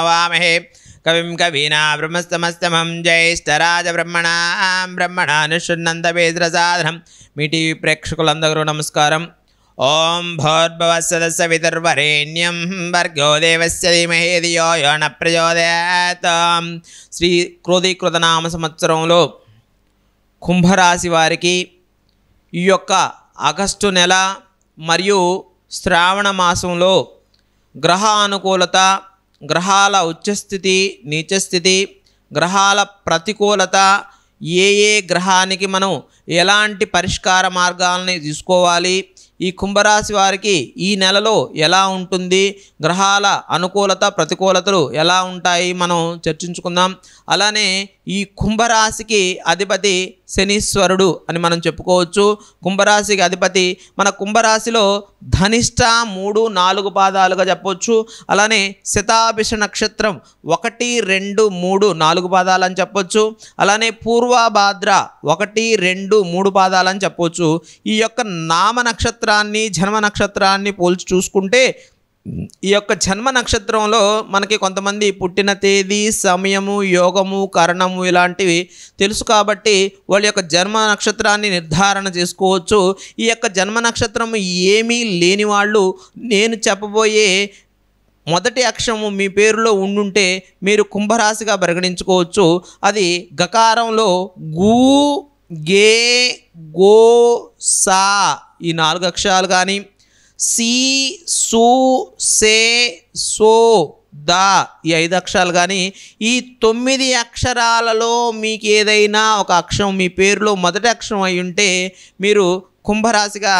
అవామహే కవిం కవీనా బ్రహ్మస్తమస్తమం कविं బ్రహ్మణాం ब्रह्मस्तमस्तमं जयेष्ठराजब्रह्मणां సాధనం మీ టీవీ ప్రేక్షకులందరూ నమస్కారం ఓం విదర్వరేణ్యం భర్గో దేవస్య ధీమహే ధియో యో న శ్రీ శ్రీ కృతనామ సంవత్సరంలో కుంభరాశి వారికి ఈ యొక్క ఆగస్టు నెల మరియు శ్రావణ మాసంలో గ్రహ అనుకూలత గ్రహాల ఉచ్చస్థితి నీచస్థితి గ్రహాల ప్రతికూలత ఏ ఏ గ్రహానికి మనం ఎలాంటి పరిష్కార మార్గాలని తీసుకోవాలి ఈ కుంభరాశి వారికి ఈ నెలలో ఎలా ఉంటుంది గ్రహాల అనుకూలత ప్రతికూలతలు ఎలా ఉంటాయి మనం చర్చించుకుందాం అలానే ఈ కుంభరాశికి అధిపతి శనీశ్వరుడు అని మనం చెప్పుకోవచ్చు కుంభరాశికి అధిపతి మన కుంభరాశిలో ధనిష్ట మూడు నాలుగు పాదాలుగా చెప్పవచ్చు అలానే శతాభిష నక్షత్రం ఒకటి రెండు మూడు నాలుగు పాదాలు అని చెప్పవచ్చు అలానే పూర్వభాద్ర ఒకటి రెండు మూడు పాదాలు అని చెప్పవచ్చు ఈ యొక్క నామ నక్షత్రాన్ని జన్మ నక్షత్రాన్ని పోల్చి చూసుకుంటే ఈ యొక్క జన్మ నక్షత్రంలో మనకి కొంతమంది పుట్టిన తేదీ సమయము యోగము కరణము ఇలాంటివి తెలుసు కాబట్టి వాళ్ళ యొక్క జన్మ నక్షత్రాన్ని నిర్ధారణ చేసుకోవచ్చు ఈ యొక్క జన్మ నక్షత్రం ఏమీ లేని వాళ్ళు నేను చెప్పబోయే మొదటి అక్షరము మీ పేరులో ఉండుంటే మీరు కుంభరాశిగా పరిగణించుకోవచ్చు అది గకారంలో గూ గే గో సా ఈ నాలుగు అక్షరాలు కానీ సి సు సే సో ద ఈ ఐదు అక్షరాలు కానీ ఈ తొమ్మిది అక్షరాలలో మీకు ఏదైనా ఒక అక్షరం మీ పేరులో మొదటి అక్షరం అయి ఉంటే మీరు కుంభరాశిగా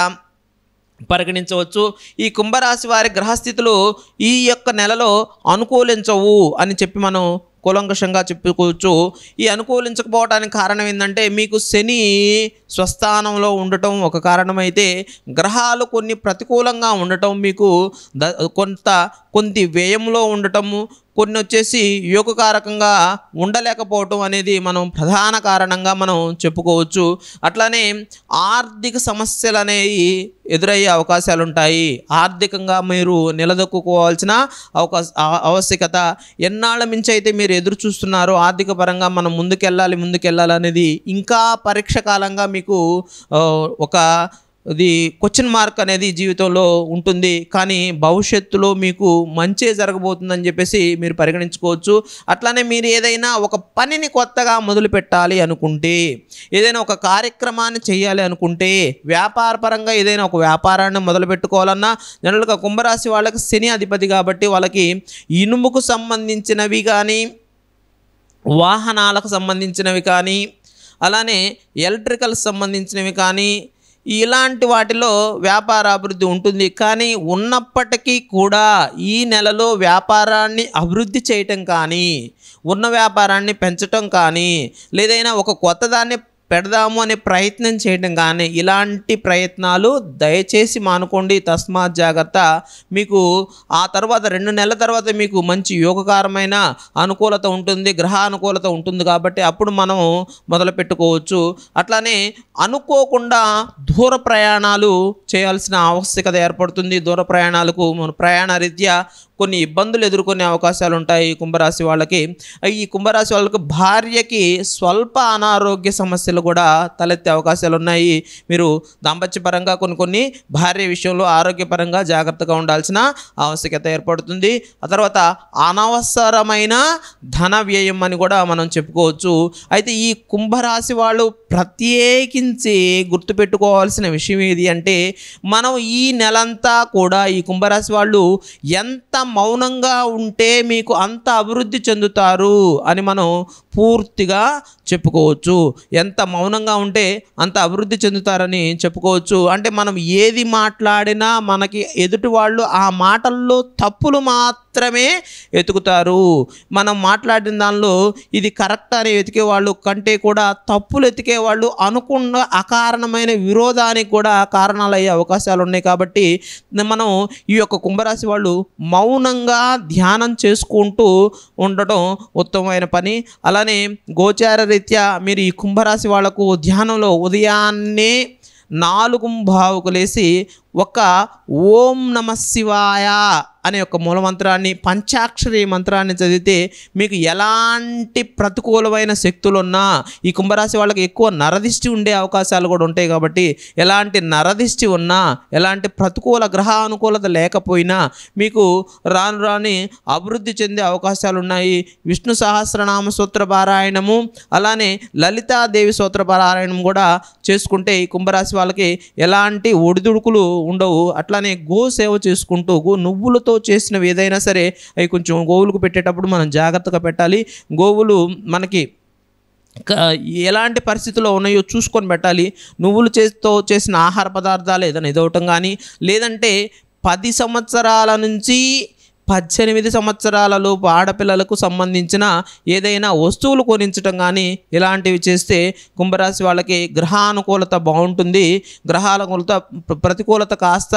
పరిగణించవచ్చు ఈ కుంభరాశి వారి గ్రహస్థితులు ఈ యొక్క నెలలో అనుకూలించవు అని చెప్పి మనం కూలంకషంగా చెప్పుకోవచ్చు ఈ అనుకూలించకపోవటానికి కారణం ఏంటంటే మీకు శని స్వస్థానంలో ఉండటం ఒక కారణమైతే గ్రహాలు కొన్ని ప్రతికూలంగా ఉండటం మీకు ద కొంత కొంత వ్యయంలో ఉండటము కొన్ని వచ్చేసి యోగకారకంగా ఉండలేకపోవటం అనేది మనం ప్రధాన కారణంగా మనం చెప్పుకోవచ్చు అట్లానే ఆర్థిక సమస్యలు అనేవి ఎదురయ్యే అవకాశాలు ఉంటాయి ఆర్థికంగా మీరు నిలదొక్కుకోవాల్సిన అవకాశ ఆవశ్యకత ఎన్నాళ్ళ మించి అయితే మీరు ఎదురు చూస్తున్నారో ఆర్థిక పరంగా మనం ముందుకెళ్ళాలి ముందుకెళ్ళాలి అనేది ఇంకా పరీక్ష కాలంగా మీకు ఒక ఇది క్వశ్చన్ మార్క్ అనేది జీవితంలో ఉంటుంది కానీ భవిష్యత్తులో మీకు మంచే జరగబోతుందని చెప్పేసి మీరు పరిగణించుకోవచ్చు అట్లానే మీరు ఏదైనా ఒక పనిని కొత్తగా మొదలు పెట్టాలి అనుకుంటే ఏదైనా ఒక కార్యక్రమాన్ని చేయాలి అనుకుంటే వ్యాపారపరంగా ఏదైనా ఒక వ్యాపారాన్ని మొదలు పెట్టుకోవాలన్నా జనరల్గా కుంభరాశి వాళ్ళకి శని అధిపతి కాబట్టి వాళ్ళకి ఇనుముకు సంబంధించినవి కానీ వాహనాలకు సంబంధించినవి కానీ అలానే ఎలక్ట్రికల్ సంబంధించినవి కానీ ఇలాంటి వాటిలో వ్యాపార అభివృద్ధి ఉంటుంది కానీ ఉన్నప్పటికీ కూడా ఈ నెలలో వ్యాపారాన్ని అభివృద్ధి చేయటం కానీ ఉన్న వ్యాపారాన్ని పెంచటం కానీ లేదైనా ఒక కొత్తదాన్ని పెడదాము అనే ప్రయత్నం చేయడం కానీ ఇలాంటి ప్రయత్నాలు దయచేసి మానుకోండి తస్మాత్ జాగ్రత్త మీకు ఆ తర్వాత రెండు నెలల తర్వాత మీకు మంచి యోగకారమైన అనుకూలత ఉంటుంది గ్రహ అనుకూలత ఉంటుంది కాబట్టి అప్పుడు మనం మొదలు పెట్టుకోవచ్చు అట్లానే అనుకోకుండా దూర ప్రయాణాలు చేయాల్సిన ఆవశ్యకత ఏర్పడుతుంది దూర ప్రయాణాలకు ప్రయాణ రీత్యా కొన్ని ఇబ్బందులు ఎదుర్కొనే అవకాశాలు ఉంటాయి కుంభరాశి వాళ్ళకి ఈ కుంభరాశి వాళ్ళకి భార్యకి స్వల్ప అనారోగ్య సమస్యలు సమస్యలు కూడా తలెత్తే అవకాశాలు ఉన్నాయి మీరు దాంపత్యపరంగా కొన్ని కొన్ని భార్య విషయంలో ఆరోగ్యపరంగా జాగ్రత్తగా ఉండాల్సిన ఆవశ్యకత ఏర్పడుతుంది ఆ తర్వాత అనవసరమైన ధన వ్యయం అని కూడా మనం చెప్పుకోవచ్చు అయితే ఈ కుంభరాశి వాళ్ళు ప్రత్యేకించి గుర్తుపెట్టుకోవాల్సిన విషయం ఏది అంటే మనం ఈ నెలంతా కూడా ఈ కుంభరాశి వాళ్ళు ఎంత మౌనంగా ఉంటే మీకు అంత అభివృద్ధి చెందుతారు అని మనం పూర్తిగా చెప్పుకోవచ్చు ఎంత మౌనంగా ఉంటే అంత అభివృద్ధి చెందుతారని చెప్పుకోవచ్చు అంటే మనం ఏది మాట్లాడినా మనకి ఎదుటి వాళ్ళు ఆ మాటల్లో తప్పులు మాత్రం మాత్రమే వెతుకుతారు మనం మాట్లాడిన దానిలో ఇది కరెక్ట్ అని వెతికేవాళ్ళు కంటే కూడా తప్పులు ఎతికేవాళ్ళు అనుకున్న అకారణమైన విరోధానికి కూడా కారణాలు అయ్యే అవకాశాలు ఉన్నాయి కాబట్టి మనం ఈ యొక్క కుంభరాశి వాళ్ళు మౌనంగా ధ్యానం చేసుకుంటూ ఉండటం ఉత్తమమైన పని అలానే గోచార రీత్యా మీరు ఈ కుంభరాశి వాళ్లకు ధ్యానంలో ఉదయాన్నే నాలుగు భావుకులేసి ఒక ఓం నమ శివాయ అనే ఒక మూల మంత్రాన్ని పంచాక్షరి మంత్రాన్ని చదివితే మీకు ఎలాంటి ప్రతికూలమైన శక్తులు ఉన్నా ఈ కుంభరాశి వాళ్ళకి ఎక్కువ నరదిష్టి ఉండే అవకాశాలు కూడా ఉంటాయి కాబట్టి ఎలాంటి నరదిష్టి ఉన్నా ఎలాంటి ప్రతికూల గ్రహానుకూలత అనుకూలత లేకపోయినా మీకు రాను రాని అభివృద్ధి చెందే అవకాశాలు ఉన్నాయి విష్ణు సహస్రనామ సూత్ర పారాయణము అలానే లలితాదేవి సూత్ర పారాయణం కూడా చేసుకుంటే ఈ కుంభరాశి వాళ్ళకి ఎలాంటి ఒడిదుడుకులు ఉండవు అట్లానే గో సేవ చేసుకుంటూ గో నువ్వులతో చేసినవి ఏదైనా సరే అవి కొంచెం గోవులకు పెట్టేటప్పుడు మనం జాగ్రత్తగా పెట్టాలి గోవులు మనకి ఎలాంటి పరిస్థితుల్లో ఉన్నాయో చూసుకొని పెట్టాలి నువ్వులు చేతితో చేసిన ఆహార పదార్థాలు ఏదైనా ఇదవటం కానీ లేదంటే పది సంవత్సరాల నుంచి పద్దెనిమిది సంవత్సరాలలోపు ఆడపిల్లలకు సంబంధించిన ఏదైనా వస్తువులు కొనించడం కానీ ఇలాంటివి చేస్తే కుంభరాశి వాళ్ళకి గ్రహానుకూలత బాగుంటుంది గ్రహానుకూలత ప్రతికూలత కాస్త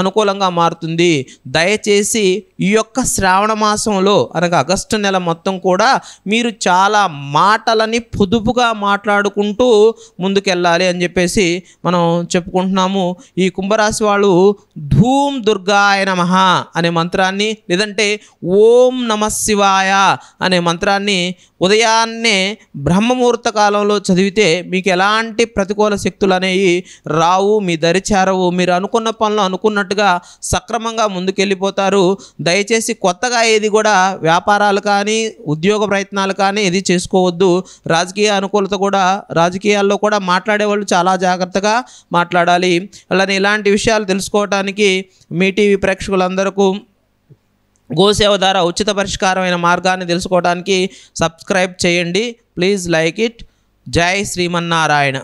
అనుకూలంగా మారుతుంది దయచేసి ఈ యొక్క శ్రావణ మాసంలో అనగా ఆగస్టు నెల మొత్తం కూడా మీరు చాలా మాటలని పొదుపుగా మాట్లాడుకుంటూ ముందుకెళ్ళాలి అని చెప్పేసి మనం చెప్పుకుంటున్నాము ఈ కుంభరాశి వాళ్ళు ధూమ్ దుర్గాయ నమ అనే మంత్రాన్ని లేదంటే ఓం నమ శివాయ అనే మంత్రాన్ని ఉదయాన్నే బ్రహ్మముహూర్త కాలంలో చదివితే మీకు ఎలాంటి ప్రతికూల శక్తులు అనేవి రావు మీ దరి చేరవు మీరు అనుకున్న పనులు అనుకున్నట్టుగా సక్రమంగా ముందుకెళ్ళిపోతారు దయచేసి కొత్తగా ఏది కూడా వ్యాపారాలు కానీ ఉద్యోగ ప్రయత్నాలు కానీ ఏది చేసుకోవద్దు రాజకీయ అనుకూలత కూడా రాజకీయాల్లో కూడా మాట్లాడే వాళ్ళు చాలా జాగ్రత్తగా మాట్లాడాలి అలానే ఇలాంటి విషయాలు తెలుసుకోవడానికి మీ టీవీ ప్రేక్షకులందరికీ గోసేవ ద్వారా ఉచిత పరిష్కారమైన మార్గాన్ని తెలుసుకోవడానికి సబ్స్క్రైబ్ చేయండి ప్లీజ్ లైక్ ఇట్ జై శ్రీమన్నారాయణ